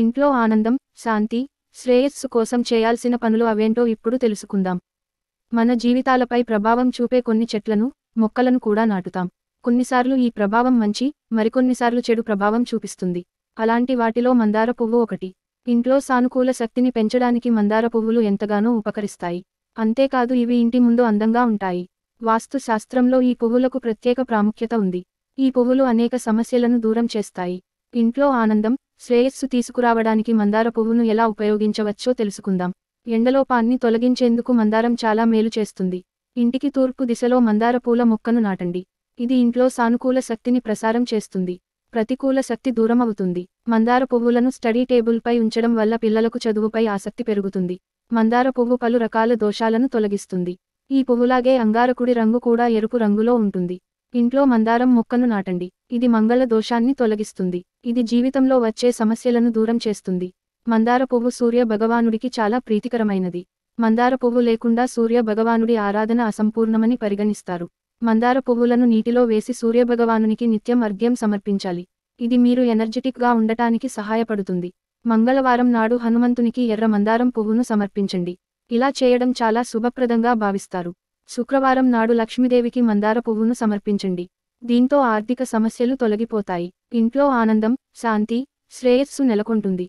ఇంట్లో ఆనందం శాంతి శ్రేయస్సు కోసం చేయాల్సిన పనులు అవేంటో ఇప్పుడు తెలుసుకుందాం మన జీవితాలపై ప్రభావం చూపే కొన్ని చెట్లను మొక్కలను కూడా నాటుతాం కొన్నిసార్లు ఈ ప్రభావం మంచి మరికొన్నిసార్లు చెడు ప్రభావం చూపిస్తుంది అలాంటి వాటిలో మందార పువ్వు ఒకటి ఇంట్లో సానుకూల శక్తిని పెంచడానికి మందార పువ్వులు ఎంతగానో ఉపకరిస్తాయి అంతేకాదు ఇవి ఇంటి ముందు అందంగా ఉంటాయి వాస్తు శాస్త్రంలో ఈ పువ్వులకు ప్రత్యేక ప్రాముఖ్యత ఉంది ఈ పువ్వులు అనేక సమస్యలను దూరం చేస్తాయి ఇంట్లో ఆనందం శ్రేయస్సు తీసుకురావడానికి మందార పువ్వును ఎలా ఉపయోగించవచ్చో తెలుసుకుందాం ఎండలోపాన్ని తొలగించేందుకు మందారం చాలా మేలు చేస్తుంది ఇంటికి తూర్పు దిశలో మందార పూల మొక్కను నాటండి ఇది ఇంట్లో సానుకూల శక్తిని ప్రసారం చేస్తుంది ప్రతికూల శక్తి దూరమవుతుంది మందార పువ్వులను స్టడీ టేబుల్పై ఉంచడం వల్ల పిల్లలకు చదువుపై ఆసక్తి పెరుగుతుంది మందార పువ్వు పలు రకాల దోషాలను తొలగిస్తుంది ఈ పువ్వులాగే అంగారకుడి రంగు కూడా ఎరుపు రంగులో ఉంటుంది ఇంట్లో మందారం మొక్కను నాటండి ఇది మంగళ దోషాన్ని తొలగిస్తుంది ఇది జీవితంలో వచ్చే సమస్యలను దూరం చేస్తుంది మందార పువ్వు సూర్య భగవానుడికి చాలా ప్రీతికరమైనది మందార పువ్వు లేకుండా సూర్య భగవానుడి ఆరాధన అసంపూర్ణమని పరిగణిస్తారు మందార పువ్వులను నీటిలో వేసి సూర్యభగవానునికి నిత్యం అర్ఘ్యం సమర్పించాలి ఇది మీరు ఎనర్జెటిక్గా ఉండటానికి సహాయపడుతుంది మంగళవారం నాడు హనుమంతునికి ఎర్ర మందారం పువ్వును సమర్పించండి ఇలా చేయడం చాలా శుభప్రదంగా భావిస్తారు శుక్రవారం నాడు లక్ష్మీదేవికి మందార పువ్వును సమర్పించండి దీంతో ఆర్థిక సమస్యలు తొలగిపోతాయి ఇంట్లో ఆనందం శాంతి శ్రేయస్సు నెలకొంటుంది